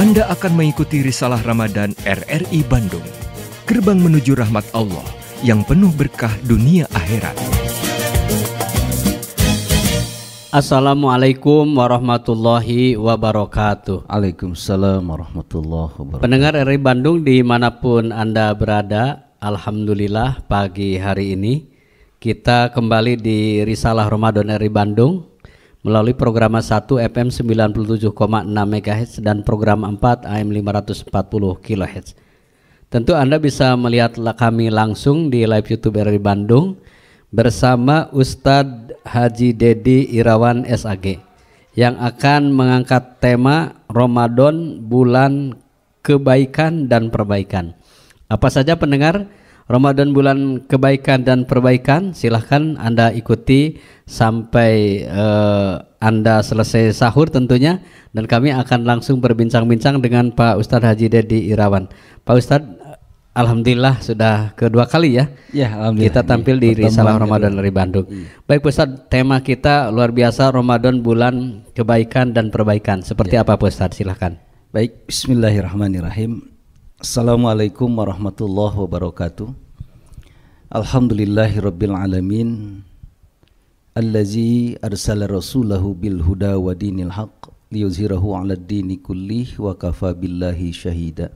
Anda akan mengikuti Risalah Ramadan RRI Bandung, gerbang menuju rahmat Allah yang penuh berkah dunia akhirat. Assalamualaikum warahmatullahi wabarakatuh. Waalaikumsalam warahmatullahi wabarakatuh. Pendengar RRI Bandung dimanapun Anda berada, Alhamdulillah pagi hari ini kita kembali di Risalah Ramadan RRI Bandung melalui program 1 FM 97,6 MHz dan program 4 AM 540 kHz. Tentu Anda bisa melihat kami langsung di live YouTube RRI Bandung bersama Ustadz Haji Dedi Irawan SAG yang akan mengangkat tema Ramadan bulan kebaikan dan perbaikan. Apa saja pendengar? Ramadan bulan kebaikan dan perbaikan silahkan Anda ikuti sampai uh, Anda selesai sahur tentunya dan kami akan langsung berbincang-bincang dengan Pak Ustadz Haji Dedi Irawan Pak Ustadz Alhamdulillah sudah kedua kali ya, ya alhamdulillah. kita tampil di Risalah Ramadan dari Bandung Ya. Baik Ustadz, tema kita luar biasa Ramadan bulan kebaikan dan perbaikan Seperti ya. apa Ustadz? Silahkan Baik, Bismillahirrahmanirrahim Assalamualaikum warahmatullahi wabarakatuh Alhamdulillahi rabbil alamin Allazi arsala rasulahu bil huda wa dinil haq liyuzhirahu ala dini kullih wa kafa billahi syahida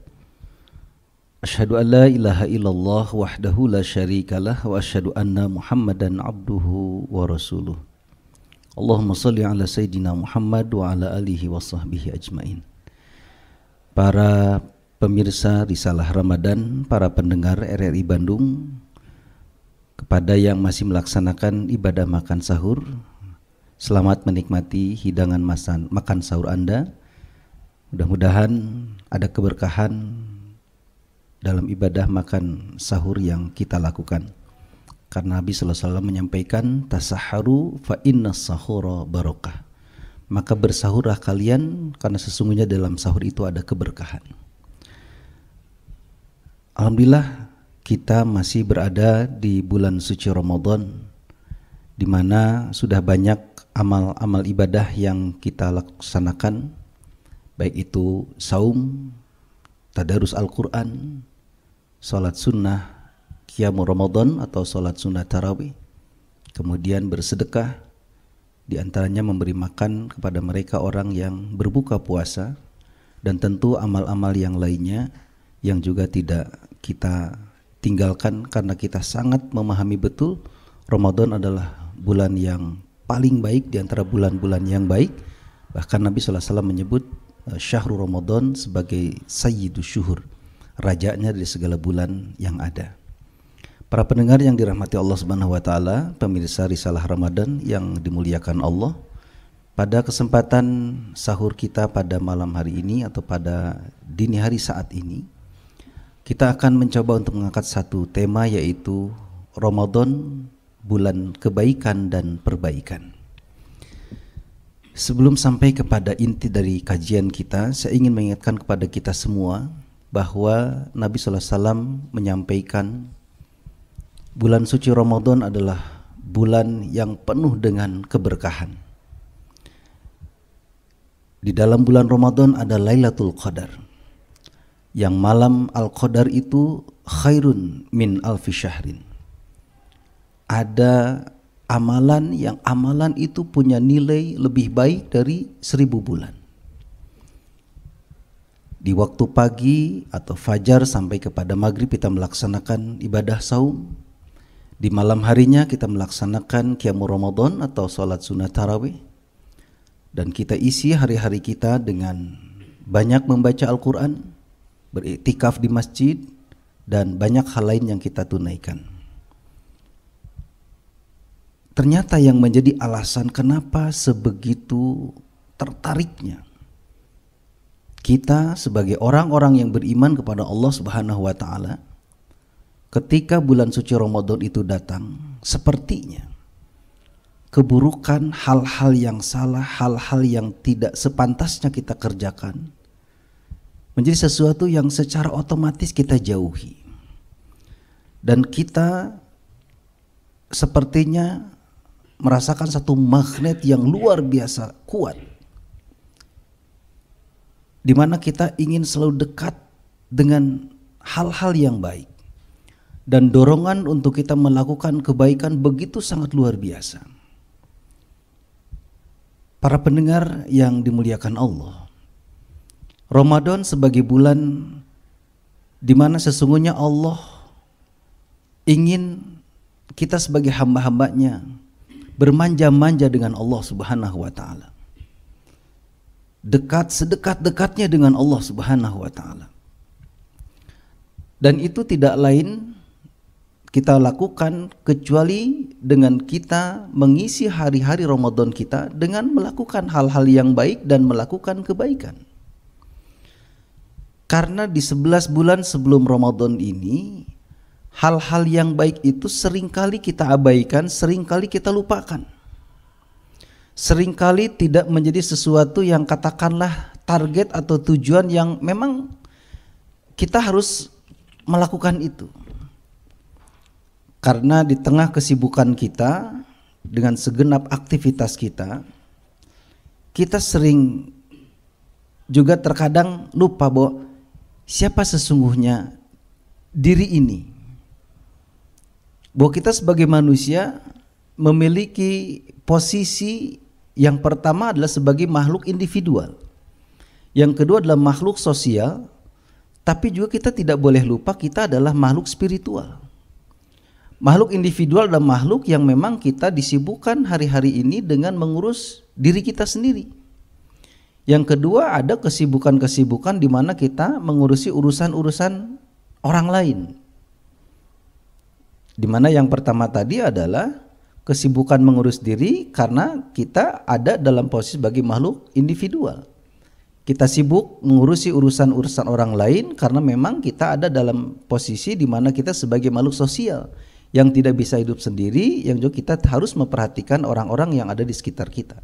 Ashhadu an la ilaha illallah wahdahu la syarikalah wa ashhadu anna muhammadan abduhu wa rasuluh Allahumma salli ala sayyidina Muhammad wa ala alihi wa sahbihi ajmain Para pemirsa Risalah Ramadan, para pendengar RRI Bandung, kepada yang masih melaksanakan ibadah makan sahur, selamat menikmati hidangan masan, makan sahur Anda. Mudah-mudahan ada keberkahan dalam ibadah makan sahur yang kita lakukan. Karena Nabi SAW menyampaikan tasaharu fa inna sahura barokah. Maka bersahurlah kalian karena sesungguhnya dalam sahur itu ada keberkahan. Alhamdulillah kita masih berada di bulan suci Ramadan di mana sudah banyak amal-amal ibadah yang kita laksanakan baik itu saum, tadarus Al-Qur'an, salat sunnah, kiamu Ramadan atau salat sunnah tarawih, kemudian bersedekah, di antaranya memberi makan kepada mereka orang yang berbuka puasa dan tentu amal-amal yang lainnya yang juga tidak kita tinggalkan karena kita sangat memahami betul Ramadan adalah bulan yang paling baik di antara bulan-bulan yang baik. Bahkan Nabi SAW menyebut eh, Syahrul Ramadan sebagai Sayyidu Syuhur, rajanya dari segala bulan yang ada. Para pendengar yang dirahmati Allah Subhanahu wa taala, pemirsa Risalah Ramadan yang dimuliakan Allah, pada kesempatan sahur kita pada malam hari ini atau pada dini hari saat ini, kita akan mencoba untuk mengangkat satu tema yaitu Ramadan bulan kebaikan dan perbaikan. Sebelum sampai kepada inti dari kajian kita, saya ingin mengingatkan kepada kita semua bahwa Nabi SAW menyampaikan bulan suci Ramadan adalah bulan yang penuh dengan keberkahan. Di dalam bulan Ramadan ada Lailatul Qadar yang malam Al-Qadar itu khairun min al syahrin. Ada amalan yang amalan itu punya nilai lebih baik dari seribu bulan. Di waktu pagi atau fajar sampai kepada maghrib kita melaksanakan ibadah saum. Di malam harinya kita melaksanakan Kiamur Ramadan atau sholat sunnah tarawih. Dan kita isi hari-hari kita dengan banyak membaca Al-Quran, beriktikaf di masjid dan banyak hal lain yang kita tunaikan. Ternyata yang menjadi alasan kenapa sebegitu tertariknya kita sebagai orang-orang yang beriman kepada Allah Subhanahu wa taala ketika bulan suci Ramadan itu datang sepertinya keburukan hal-hal yang salah, hal-hal yang tidak sepantasnya kita kerjakan menjadi sesuatu yang secara otomatis kita jauhi. Dan kita sepertinya merasakan satu magnet yang luar biasa kuat. Di mana kita ingin selalu dekat dengan hal-hal yang baik. Dan dorongan untuk kita melakukan kebaikan begitu sangat luar biasa. Para pendengar yang dimuliakan Allah, Ramadan sebagai bulan di mana sesungguhnya Allah ingin kita sebagai hamba-hambanya bermanja-manja dengan Allah Subhanahu wa taala. Dekat sedekat-dekatnya dengan Allah Subhanahu wa taala. Dan itu tidak lain kita lakukan kecuali dengan kita mengisi hari-hari Ramadan kita dengan melakukan hal-hal yang baik dan melakukan kebaikan. Karena di sebelas bulan sebelum Ramadan ini hal-hal yang baik itu seringkali kita abaikan, seringkali kita lupakan. Seringkali tidak menjadi sesuatu yang katakanlah target atau tujuan yang memang kita harus melakukan itu. Karena di tengah kesibukan kita dengan segenap aktivitas kita, kita sering juga terkadang lupa bahwa siapa sesungguhnya diri ini. Bahwa kita sebagai manusia memiliki posisi yang pertama adalah sebagai makhluk individual. Yang kedua adalah makhluk sosial, tapi juga kita tidak boleh lupa kita adalah makhluk spiritual. Makhluk individual adalah makhluk yang memang kita disibukkan hari-hari ini dengan mengurus diri kita sendiri yang kedua ada kesibukan-kesibukan di mana kita mengurusi urusan-urusan orang lain. Di mana yang pertama tadi adalah kesibukan mengurus diri karena kita ada dalam posisi bagi makhluk individual. Kita sibuk mengurusi urusan-urusan orang lain karena memang kita ada dalam posisi di mana kita sebagai makhluk sosial yang tidak bisa hidup sendiri, yang juga kita harus memperhatikan orang-orang yang ada di sekitar kita.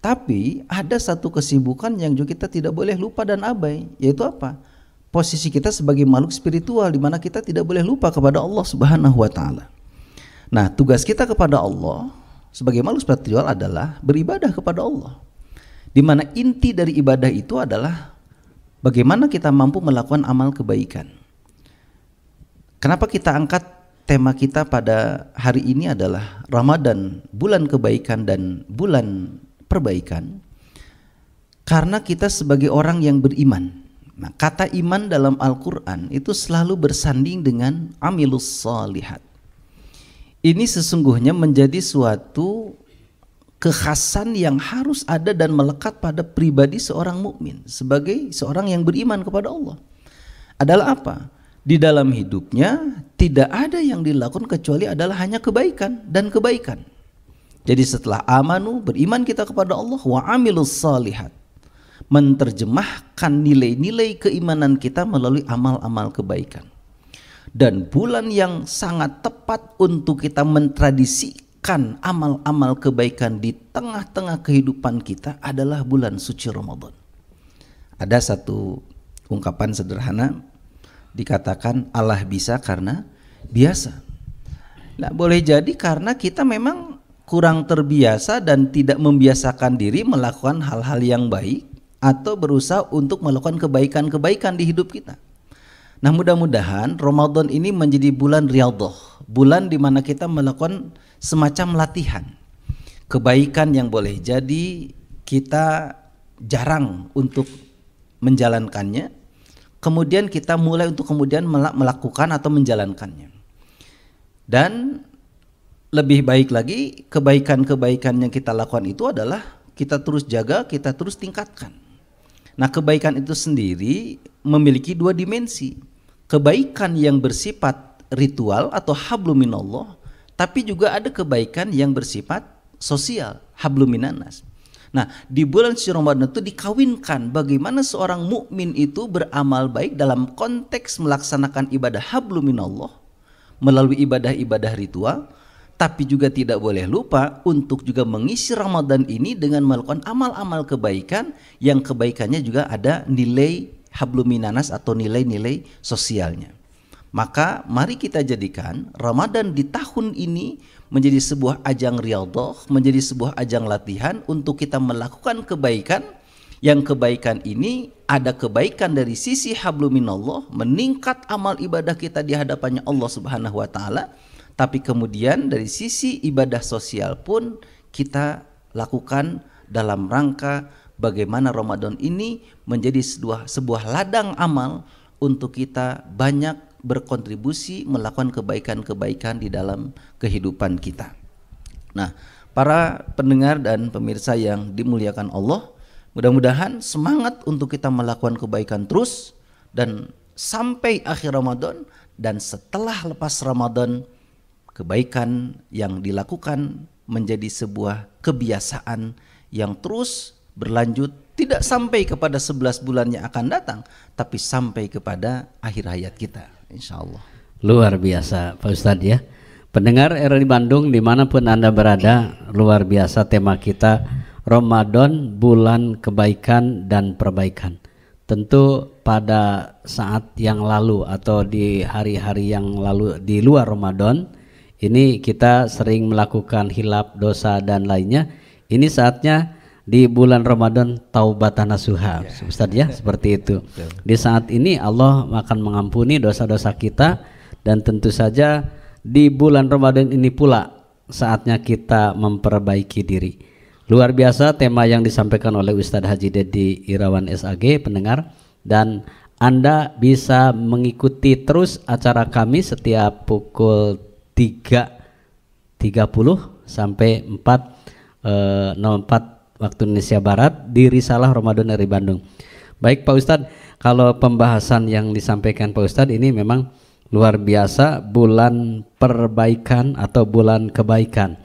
Tapi ada satu kesibukan yang juga kita tidak boleh lupa dan abai, yaitu apa? Posisi kita sebagai makhluk spiritual di mana kita tidak boleh lupa kepada Allah Subhanahu wa taala. Nah, tugas kita kepada Allah sebagai makhluk spiritual adalah beribadah kepada Allah. Di mana inti dari ibadah itu adalah bagaimana kita mampu melakukan amal kebaikan. Kenapa kita angkat tema kita pada hari ini adalah Ramadan, bulan kebaikan dan bulan perbaikan karena kita sebagai orang yang beriman. Nah, kata iman dalam Al-Qur'an itu selalu bersanding dengan amilus salihat. Ini sesungguhnya menjadi suatu kekhasan yang harus ada dan melekat pada pribadi seorang mukmin sebagai seorang yang beriman kepada Allah. Adalah apa? Di dalam hidupnya tidak ada yang dilakukan kecuali adalah hanya kebaikan dan kebaikan. Jadi setelah amanu beriman kita kepada Allah wa amilus salihat menterjemahkan nilai-nilai keimanan kita melalui amal-amal kebaikan. Dan bulan yang sangat tepat untuk kita mentradisikan amal-amal kebaikan di tengah-tengah kehidupan kita adalah bulan suci Ramadan. Ada satu ungkapan sederhana dikatakan Allah bisa karena biasa. Nah, boleh jadi karena kita memang kurang terbiasa dan tidak membiasakan diri melakukan hal-hal yang baik atau berusaha untuk melakukan kebaikan-kebaikan di hidup kita. Nah mudah-mudahan Ramadan ini menjadi bulan riadoh, bulan di mana kita melakukan semacam latihan. Kebaikan yang boleh jadi kita jarang untuk menjalankannya, kemudian kita mulai untuk kemudian melakukan atau menjalankannya. Dan lebih baik lagi kebaikan-kebaikan yang kita lakukan itu adalah kita terus jaga, kita terus tingkatkan. Nah, kebaikan itu sendiri memiliki dua dimensi. Kebaikan yang bersifat ritual atau habluminallah, tapi juga ada kebaikan yang bersifat sosial, habluminanas. Nah, di bulan suci Ramadan itu dikawinkan bagaimana seorang mukmin itu beramal baik dalam konteks melaksanakan ibadah habluminallah melalui ibadah-ibadah ritual tapi juga tidak boleh lupa untuk juga mengisi Ramadan ini dengan melakukan amal-amal kebaikan yang kebaikannya juga ada nilai habluminanas atau nilai-nilai sosialnya. Maka mari kita jadikan Ramadan di tahun ini menjadi sebuah ajang riyadhah, menjadi sebuah ajang latihan untuk kita melakukan kebaikan yang kebaikan ini ada kebaikan dari sisi habluminallah, meningkat amal ibadah kita di hadapannya Allah Subhanahu wa taala tapi kemudian dari sisi ibadah sosial pun kita lakukan dalam rangka bagaimana Ramadan ini menjadi sebuah, sebuah ladang amal untuk kita banyak berkontribusi melakukan kebaikan-kebaikan di dalam kehidupan kita. Nah, para pendengar dan pemirsa yang dimuliakan Allah, mudah-mudahan semangat untuk kita melakukan kebaikan terus dan sampai akhir Ramadan dan setelah lepas Ramadan kebaikan yang dilakukan menjadi sebuah kebiasaan yang terus berlanjut tidak sampai kepada 11 bulan yang akan datang tapi sampai kepada akhir hayat kita insya Allah luar biasa Pak Ustadz ya pendengar RRI Bandung dimanapun Anda berada luar biasa tema kita Ramadan bulan kebaikan dan perbaikan tentu pada saat yang lalu atau di hari-hari yang lalu di luar Ramadan ini kita sering melakukan hilap, dosa dan lainnya. Ini saatnya di bulan Ramadan taubatan nasuha. ya. Ustaz ya, seperti itu. Di saat ini Allah akan mengampuni dosa-dosa kita dan tentu saja di bulan Ramadan ini pula saatnya kita memperbaiki diri. Luar biasa tema yang disampaikan oleh Ustadz Haji Deddy Irawan SAG pendengar dan Anda bisa mengikuti terus acara kami setiap pukul 3.30 sampai 4 04 eh, waktu Indonesia Barat di Risalah Ramadan dari Bandung. Baik Pak Ustadz, kalau pembahasan yang disampaikan Pak Ustadz ini memang luar biasa bulan perbaikan atau bulan kebaikan.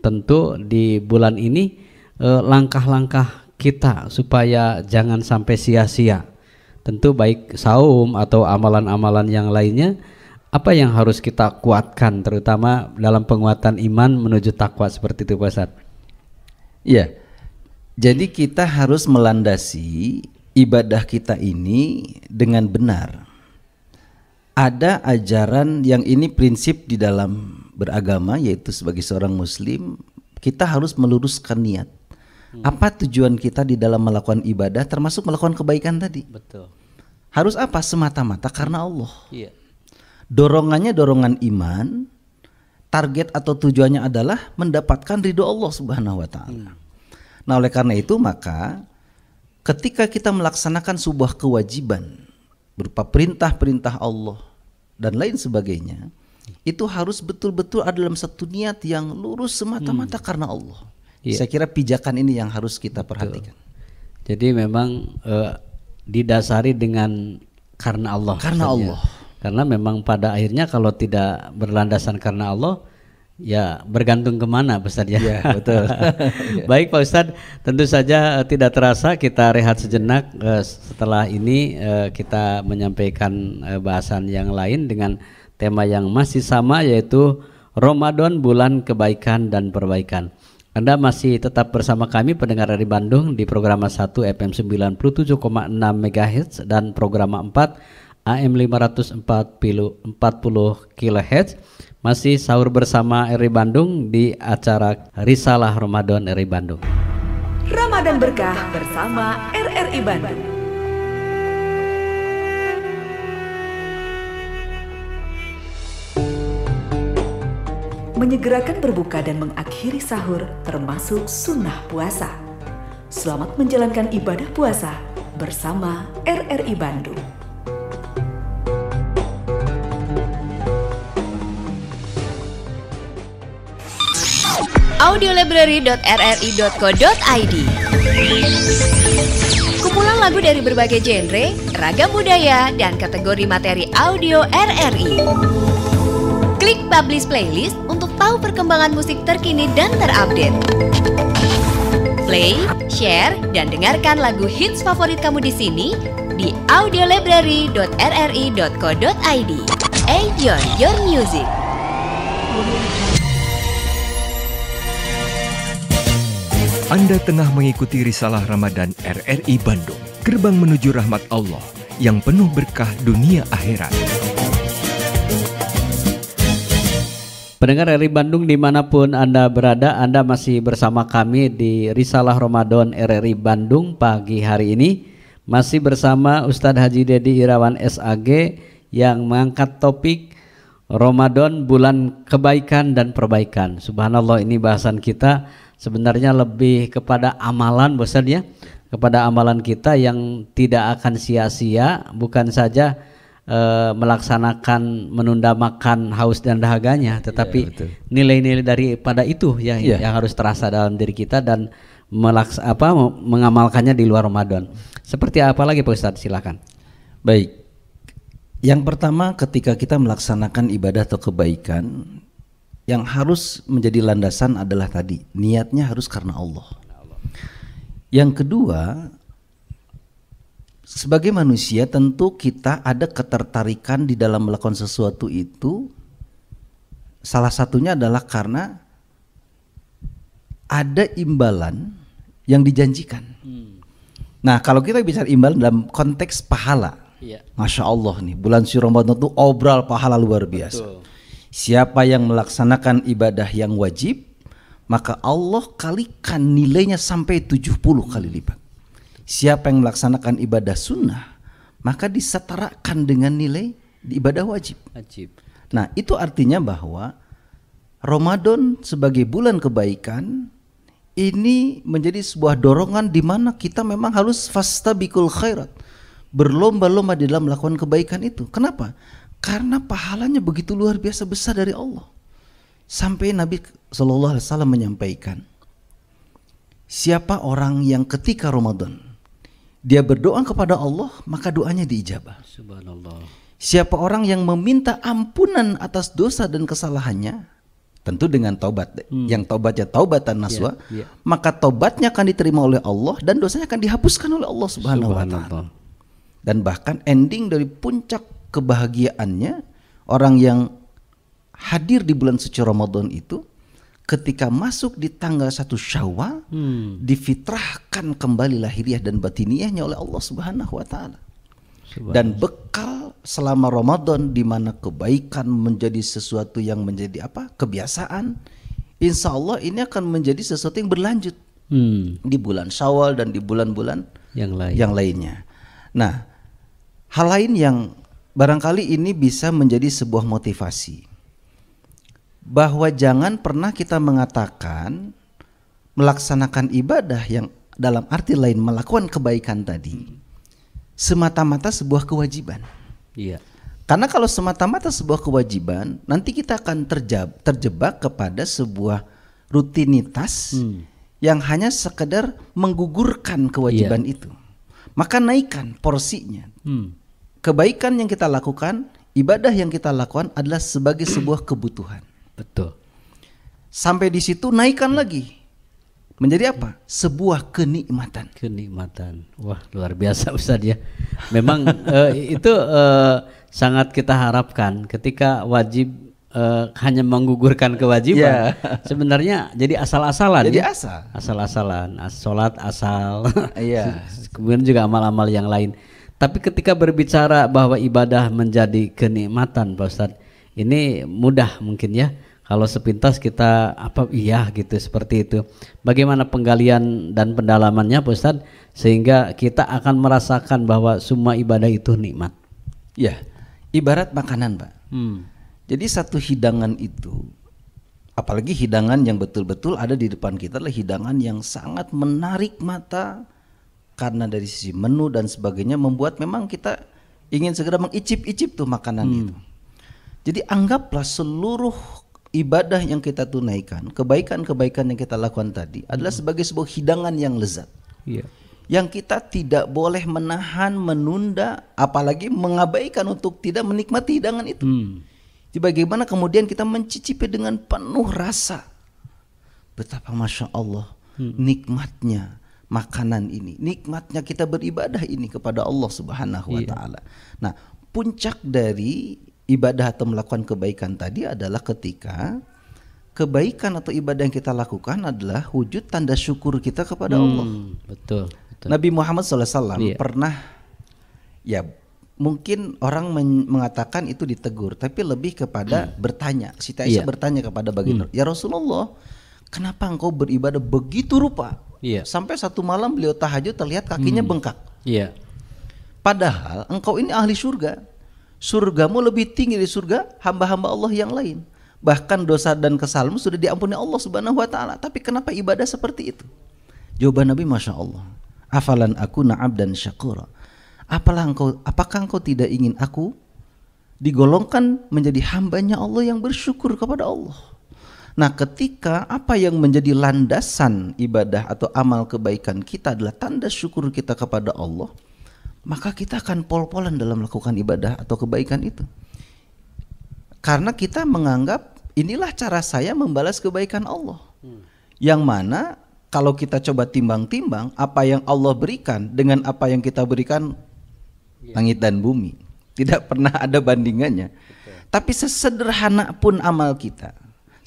Tentu di bulan ini eh, langkah-langkah kita supaya jangan sampai sia-sia. Tentu baik saum atau amalan-amalan yang lainnya apa yang harus kita kuatkan terutama dalam penguatan iman menuju takwa seperti itu Pak Ustaz? Iya. Jadi kita harus melandasi ibadah kita ini dengan benar. Ada ajaran yang ini prinsip di dalam beragama yaitu sebagai seorang muslim kita harus meluruskan niat. Hmm. Apa tujuan kita di dalam melakukan ibadah termasuk melakukan kebaikan tadi? Betul. Harus apa semata-mata karena Allah. Iya dorongannya dorongan iman, target atau tujuannya adalah mendapatkan ridho Allah Subhanahu wa taala. Hmm. Nah, oleh karena itu maka ketika kita melaksanakan sebuah kewajiban berupa perintah-perintah Allah dan lain sebagainya, itu harus betul-betul ada dalam satu niat yang lurus semata-mata hmm. karena Allah. Yeah. Saya kira pijakan ini yang harus kita perhatikan. Jadi memang uh, didasari dengan karena Allah. Karena Allah karena memang pada akhirnya kalau tidak berlandasan karena Allah ya bergantung kemana Pak Ustadz ya, ya betul iya. baik Pak Ustadz tentu saja eh, tidak terasa kita rehat sejenak uh, setelah ini uh, kita menyampaikan uh, bahasan yang lain dengan tema yang masih sama yaitu Ramadan bulan kebaikan dan perbaikan anda masih tetap bersama kami pendengar dari Bandung di program 1 FM 97,6 MHz dan program 4 AM 540 kHz masih sahur bersama Eri Bandung di acara Risalah Ramadan Eri Bandung. Ramadan berkah bersama RRI Bandung. Menyegerakan berbuka dan mengakhiri sahur termasuk sunnah puasa. Selamat menjalankan ibadah puasa bersama RRI Bandung. audiolibrary.rri.co.id Kumpulan lagu dari berbagai genre, ragam budaya, dan kategori materi audio RRI. Klik Publish Playlist untuk tahu perkembangan musik terkini dan terupdate. Play, share, dan dengarkan lagu hits favorit kamu di sini di audiolibrary.rri.co.id. Enjoy your music. Anda tengah mengikuti risalah Ramadan RRI Bandung, gerbang menuju rahmat Allah yang penuh berkah dunia akhirat. Pendengar RRI Bandung dimanapun Anda berada, Anda masih bersama kami di Risalah Ramadan RRI Bandung pagi hari ini. Masih bersama Ustadz Haji Dedi Irawan SAG yang mengangkat topik Ramadan bulan kebaikan dan perbaikan. Subhanallah ini bahasan kita sebenarnya lebih kepada amalan bosan ya kepada amalan kita yang tidak akan sia-sia bukan saja e, melaksanakan menunda makan haus dan dahaganya iya, tetapi nilai nilai-nilai daripada itu ya ya yang harus terasa dalam diri kita dan melaks apa mengamalkannya di luar Ramadan. Seperti apa lagi Pak Ustaz? Silakan. Baik. Yang pertama ketika kita melaksanakan ibadah atau kebaikan yang harus menjadi landasan adalah tadi niatnya harus karena Allah. Yang kedua, sebagai manusia tentu kita ada ketertarikan di dalam melakukan sesuatu itu salah satunya adalah karena ada imbalan yang dijanjikan. Hmm. Nah, kalau kita bicara imbalan dalam konteks pahala, ya. masya Allah nih bulan Syawal itu obral pahala luar biasa. Betul Siapa yang melaksanakan ibadah yang wajib, maka Allah kalikan nilainya sampai 70 kali lipat. Siapa yang melaksanakan ibadah sunnah, maka disetarakan dengan nilai di ibadah wajib. wajib. Nah, itu artinya bahwa Ramadan sebagai bulan kebaikan ini menjadi sebuah dorongan di mana kita memang harus fasta bikul khairat. Berlomba-lomba di dalam melakukan kebaikan itu. Kenapa? Karena pahalanya begitu luar biasa besar dari Allah. Sampai Nabi Shallallahu Alaihi Wasallam menyampaikan, siapa orang yang ketika Ramadan dia berdoa kepada Allah maka doanya diijabah. Subhanallah. Siapa orang yang meminta ampunan atas dosa dan kesalahannya tentu dengan taubat hmm. yang taubatnya taubatan naswa yeah, yeah. maka taubatnya akan diterima oleh Allah dan dosanya akan dihapuskan oleh Allah Subhanahu wa taala. Dan bahkan ending dari puncak kebahagiaannya orang yang hadir di bulan suci Ramadan itu ketika masuk di tanggal satu Syawal hmm. difitrahkan kembali lahiriah dan batiniahnya oleh Allah Subhanahu wa taala. Dan bekal selama Ramadan di mana kebaikan menjadi sesuatu yang menjadi apa? kebiasaan. Insya Allah ini akan menjadi sesuatu yang berlanjut hmm. di bulan Syawal dan di bulan-bulan yang lain. yang lainnya. Nah, hal lain yang barangkali ini bisa menjadi sebuah motivasi bahwa jangan pernah kita mengatakan melaksanakan ibadah yang dalam arti lain melakukan kebaikan tadi semata-mata sebuah kewajiban. Iya. Karena kalau semata-mata sebuah kewajiban, nanti kita akan terjab, terjebak kepada sebuah rutinitas hmm. yang hanya sekedar menggugurkan kewajiban iya. itu. Maka naikkan porsinya. Hmm kebaikan yang kita lakukan, ibadah yang kita lakukan adalah sebagai sebuah kebutuhan. Betul. Sampai di situ naikkan lagi menjadi apa? Sebuah kenikmatan. Kenikmatan. Wah, luar biasa Ustaz ya. Memang uh, itu uh, sangat kita harapkan ketika wajib uh, hanya menggugurkan kewajiban. Yeah. Sebenarnya jadi asal-asalan. Jadi ya? asal. Asal-asalan. Salat asal. Iya. yeah. Kemudian juga amal-amal yang lain. Tapi ketika berbicara bahwa ibadah menjadi kenikmatan, Pak Ustadz, ini mudah mungkin ya. Kalau sepintas kita apa iya gitu seperti itu. Bagaimana penggalian dan pendalamannya, Pak Ustadz, sehingga kita akan merasakan bahwa semua ibadah itu nikmat. Ya, ibarat makanan, Pak. Hmm. Jadi satu hidangan itu, apalagi hidangan yang betul-betul ada di depan kita adalah hidangan yang sangat menarik mata, karena dari sisi menu dan sebagainya membuat memang kita ingin segera mengicip-icip tuh makanan hmm. itu. Jadi anggaplah seluruh ibadah yang kita tunaikan, kebaikan-kebaikan yang kita lakukan tadi adalah hmm. sebagai sebuah hidangan yang lezat. Yeah. Yang kita tidak boleh menahan, menunda, apalagi mengabaikan untuk tidak menikmati hidangan itu. Hmm. Jadi bagaimana kemudian kita mencicipi dengan penuh rasa betapa masya Allah hmm. nikmatnya makanan ini, nikmatnya kita beribadah ini kepada Allah Subhanahu wa iya. taala. Iya. Nah, puncak dari ibadah atau melakukan kebaikan tadi adalah ketika kebaikan atau ibadah yang kita lakukan adalah wujud tanda syukur kita kepada hmm, Allah. Betul, betul. Nabi Muhammad SAW iya. pernah ya mungkin orang mengatakan itu ditegur, tapi lebih kepada hmm. bertanya. Siti Aisyah iya. bertanya kepada baginda, hmm. "Ya Rasulullah, kenapa engkau beribadah begitu rupa?" Yeah. Sampai satu malam beliau tahajud terlihat kakinya hmm. bengkak. Yeah. Padahal engkau ini ahli surga. Surgamu lebih tinggi dari surga hamba-hamba Allah yang lain. Bahkan dosa dan kesalmu sudah diampuni Allah Subhanahu wa taala. Tapi kenapa ibadah seperti itu? Jawaban Nabi Masya Allah. Afalan aku na'ab dan syakura. Apalah engkau, apakah engkau tidak ingin aku digolongkan menjadi hambanya Allah yang bersyukur kepada Allah? Nah, ketika apa yang menjadi landasan ibadah atau amal kebaikan kita adalah tanda syukur kita kepada Allah, maka kita akan pol-polan dalam melakukan ibadah atau kebaikan itu. Karena kita menganggap inilah cara saya membalas kebaikan Allah. Hmm. Yang mana kalau kita coba timbang-timbang apa yang Allah berikan dengan apa yang kita berikan iya. langit dan bumi. Tidak pernah ada bandingannya. Tapi sesederhana pun amal kita,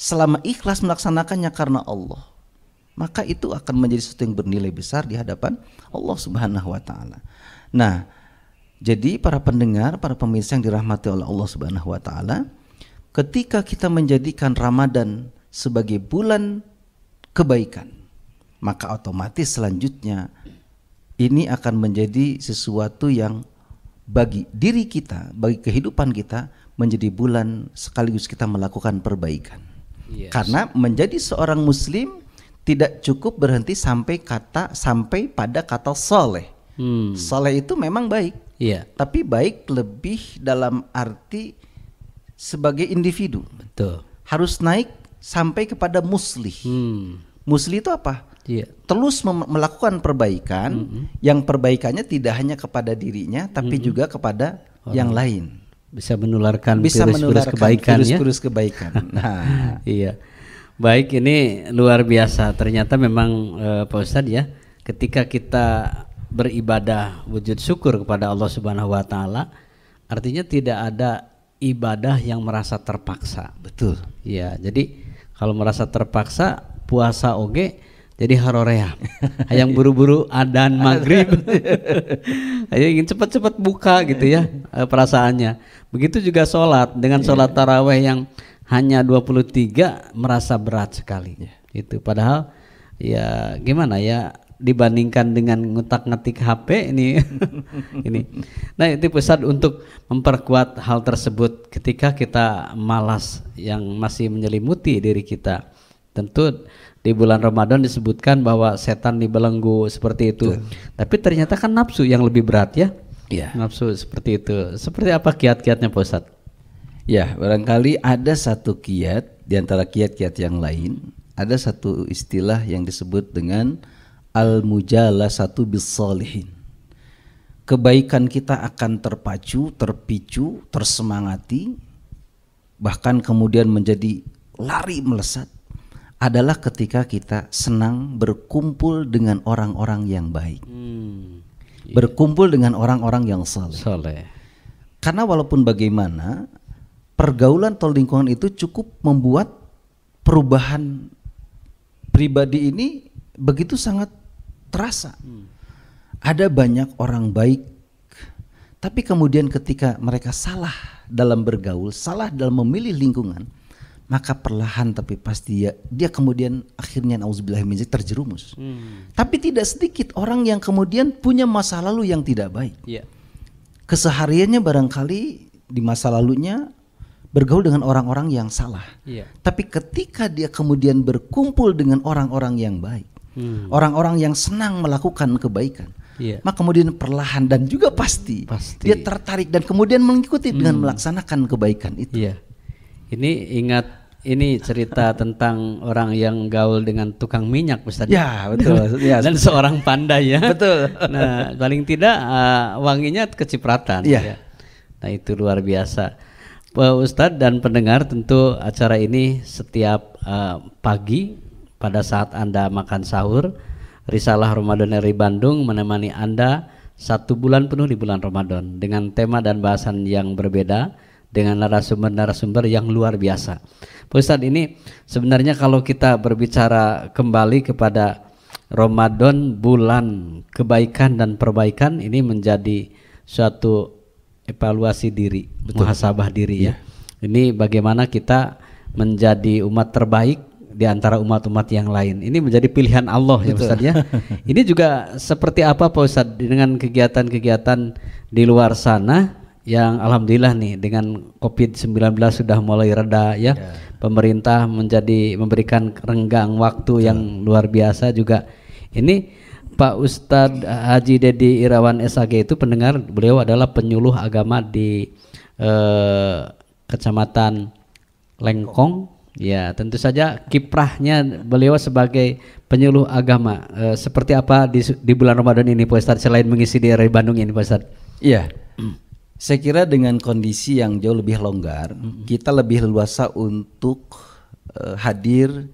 selama ikhlas melaksanakannya karena Allah maka itu akan menjadi sesuatu yang bernilai besar di hadapan Allah Subhanahu wa taala. Nah, jadi para pendengar, para pemirsa yang dirahmati oleh Allah Subhanahu wa taala, ketika kita menjadikan Ramadan sebagai bulan kebaikan, maka otomatis selanjutnya ini akan menjadi sesuatu yang bagi diri kita, bagi kehidupan kita menjadi bulan sekaligus kita melakukan perbaikan. Yes. Karena menjadi seorang muslim tidak cukup berhenti sampai kata sampai pada kata soleh. Hmm. Soleh itu memang baik. Iya. Tapi baik lebih dalam arti sebagai individu. Betul. Harus naik sampai kepada muslih. Hmm. Muslih itu apa? Iya. Terus melakukan perbaikan mm -hmm. yang perbaikannya tidak hanya kepada dirinya tapi mm -hmm. juga kepada Orang. yang lain bisa menularkan bisa virus-virus menularkan kebaikan ya. virus-virus ya? kebaikan. Nah, iya. Baik, ini luar biasa. Ternyata memang eh, Pak Ustadz ya, ketika kita beribadah wujud syukur kepada Allah Subhanahu wa taala, artinya tidak ada ibadah yang merasa terpaksa. Betul. Ya, jadi kalau merasa terpaksa puasa oge jadi harorea. yang buru-buru adan maghrib. Ayo ingin cepat-cepat buka gitu ya eh, perasaannya. Begitu juga sholat dengan iya. sholat taraweh yang hanya 23 merasa berat sekali. Iya. Itu padahal ya gimana ya dibandingkan dengan ngutak-ngetik HP ini ini. Nah, itu pesan untuk memperkuat hal tersebut ketika kita malas yang masih menyelimuti diri kita. Tentu di bulan Ramadan disebutkan bahwa setan dibelenggu seperti itu. Betul. Tapi ternyata kan nafsu yang lebih berat ya. Iya. Nafsu seperti itu. Seperti apa kiat-kiatnya Pak Ya, barangkali ada satu kiat di antara kiat-kiat yang lain, ada satu istilah yang disebut dengan al satu bisolihin. Kebaikan kita akan terpacu, terpicu, tersemangati, bahkan kemudian menjadi lari melesat adalah ketika kita senang berkumpul dengan orang-orang yang baik. Hmm, iya. Berkumpul dengan orang-orang yang saleh. Saleh. Karena walaupun bagaimana pergaulan atau lingkungan itu cukup membuat perubahan pribadi ini begitu sangat terasa. Hmm. Ada banyak orang baik tapi kemudian ketika mereka salah dalam bergaul, salah dalam memilih lingkungan, maka perlahan tapi pasti dia ya, dia kemudian akhirnya nauzubillahiminzik terjerumus. Hmm. Tapi tidak sedikit orang yang kemudian punya masa lalu yang tidak baik. Yeah. Kesehariannya barangkali di masa lalunya bergaul dengan orang-orang yang salah. Yeah. Tapi ketika dia kemudian berkumpul dengan orang-orang yang baik, orang hmm. orang-orang yang senang melakukan kebaikan, yeah. maka kemudian perlahan dan juga pasti, pasti dia tertarik dan kemudian mengikuti hmm. dengan melaksanakan kebaikan itu. Yeah. Ini ingat ini cerita tentang orang yang gaul dengan tukang minyak Ustaz. Ya, betul. ya, dan seorang pandai ya. Betul. Nah, paling tidak uh, wanginya kecipratan ya. ya. Nah, itu luar biasa. Uh, Ustadz dan pendengar tentu acara ini setiap uh, pagi pada saat Anda makan sahur Risalah Ramadan dari Bandung menemani Anda satu bulan penuh di bulan Ramadan dengan tema dan bahasan yang berbeda dengan narasumber-narasumber yang luar biasa. Pusat ini sebenarnya kalau kita berbicara kembali kepada Ramadan bulan kebaikan dan perbaikan ini menjadi suatu evaluasi diri, Betul. muhasabah diri ya. ya. Ini bagaimana kita menjadi umat terbaik di antara umat-umat yang lain. Ini menjadi pilihan Allah ya, Betul. ya Ustaz ya. ini juga seperti apa Pak Ustaz dengan kegiatan-kegiatan di luar sana yang alhamdulillah nih dengan COVID-19 sudah mulai reda ya. Yeah. Pemerintah menjadi memberikan renggang waktu yeah. yang luar biasa juga. Ini Pak Ustadz Haji Dedi Irawan SAG itu pendengar beliau adalah penyuluh agama di eh, Kecamatan Lengkong. Ya, tentu saja kiprahnya beliau sebagai penyuluh agama. Eh, seperti apa di, di bulan Ramadan ini Pak Ustadz selain mengisi di area Bandung ini Pak Ustadz? Iya. Saya kira dengan kondisi yang jauh lebih longgar, mm -hmm. kita lebih leluasa untuk uh, hadir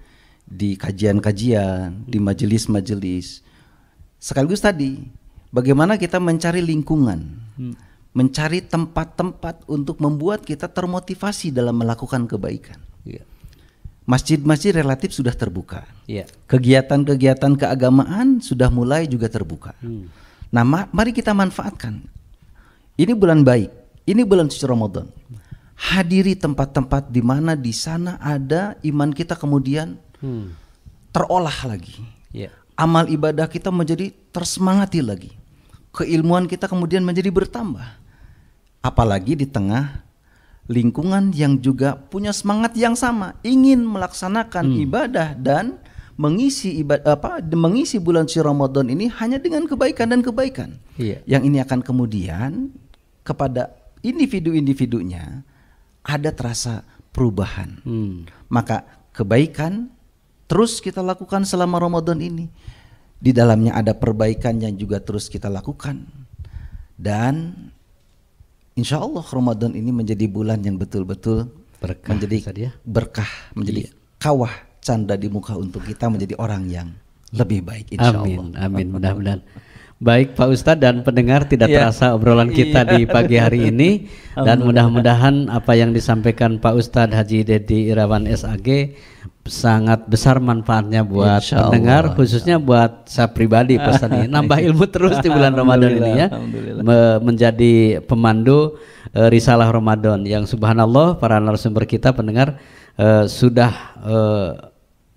di kajian-kajian, mm -hmm. di majelis-majelis. Sekaligus tadi, bagaimana kita mencari lingkungan, mm. mencari tempat-tempat untuk membuat kita termotivasi dalam melakukan kebaikan. masjid iya. Masjid-masjid relatif sudah terbuka. Iya. Kegiatan-kegiatan yeah. keagamaan sudah mulai juga terbuka. Mm. Nah, ma mari kita manfaatkan ini bulan baik. Ini bulan suci Ramadan. Hadiri tempat-tempat di mana di sana ada iman kita kemudian hmm. terolah lagi. Yeah. Amal ibadah kita menjadi tersemangati lagi. Keilmuan kita kemudian menjadi bertambah. Apalagi di tengah lingkungan yang juga punya semangat yang sama, ingin melaksanakan hmm. ibadah dan mengisi ibadah apa mengisi bulan suci Ramadan ini hanya dengan kebaikan dan kebaikan. Iya. Yang ini akan kemudian kepada individu-individunya ada terasa perubahan. Hmm. Maka kebaikan terus kita lakukan selama Ramadan ini. Di dalamnya ada perbaikan yang juga terus kita lakukan. Dan insya Allah Ramadan ini menjadi bulan yang betul-betul berkah, menjadi sadia. Ya? berkah, menjadi iya. kawah canda di muka untuk kita menjadi orang yang lebih baik insya amin, Allah. amin. Mudah-mudahan Baik Pak Ustadz dan pendengar tidak yeah. terasa obrolan kita yeah. di iya. pagi hari ini dan mudah-mudahan apa yang disampaikan Pak Ustadz Haji Dedi Irawan SAG sangat besar manfaatnya buat Insya pendengar khususnya buat saya pribadi pesan ini nambah ilmu terus di bulan Ramadan ini ya menjadi pemandu e, risalah Ramadan yang subhanallah para narasumber kita pendengar e, sudah e,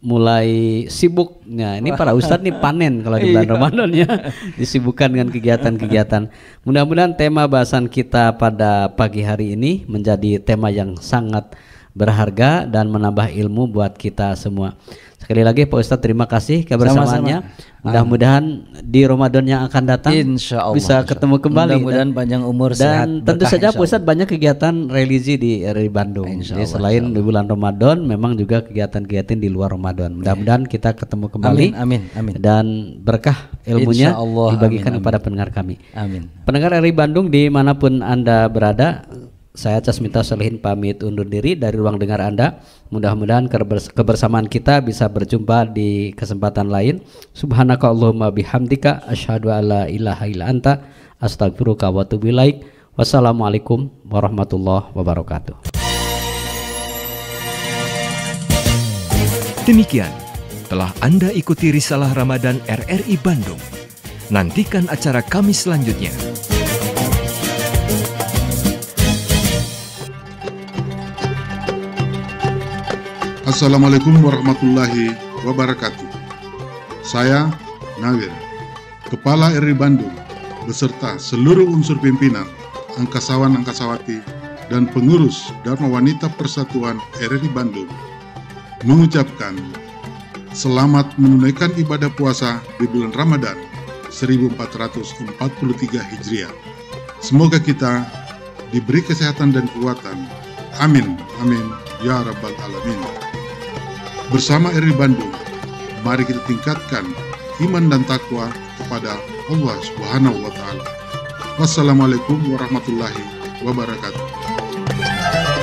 mulai sibuk. Nah, ini para ustadz nih panen kalau di bulan iya. Ramadan ya, disibukkan dengan kegiatan-kegiatan. Mudah-mudahan tema bahasan kita pada pagi hari ini menjadi tema yang sangat berharga dan menambah ilmu buat kita semua. Sekali lagi Pak Ustadz terima kasih kebersamaannya. Mudah-mudahan di Ramadan yang akan datang insya Allah, bisa ketemu kembali. Mudah-mudahan panjang umur dan sehat. Dan tentu saja Pak Ustadz banyak kegiatan religi di, RI Bandung. Insya Allah, Jadi selain insya di bulan Ramadan memang juga kegiatan-kegiatan di luar Ramadan. Mudah-mudahan iya. kita ketemu kembali. Amin amin. amin. Dan berkah ilmunya Allah, dibagikan amin, amin. kepada pendengar kami. Amin. Pendengar RI Bandung dimanapun Anda berada saya Casmita Solihin pamit undur diri dari ruang dengar Anda. Mudah-mudahan kebersamaan kita bisa berjumpa di kesempatan lain. Subhanaka Allahumma bihamdika asyhadu alla ilaha illa anta astaghfiruka wa atubu Wassalamualaikum warahmatullahi wabarakatuh. Demikian telah Anda ikuti risalah Ramadan RRI Bandung. Nantikan acara kami selanjutnya. Assalamualaikum warahmatullahi wabarakatuh. Saya Nawir, Kepala RI Bandung, beserta seluruh unsur pimpinan, angkasawan angkasawati, dan pengurus Dharma Wanita Persatuan RI Bandung, mengucapkan selamat menunaikan ibadah puasa di bulan Ramadan 1443 Hijriah. Semoga kita diberi kesehatan dan kekuatan. Amin. Amin. Ya Rabbal Alamin. Bersama RRI Bandung, mari kita tingkatkan iman dan takwa kepada Allah Subhanahu wa taala. Wassalamualaikum warahmatullahi wabarakatuh.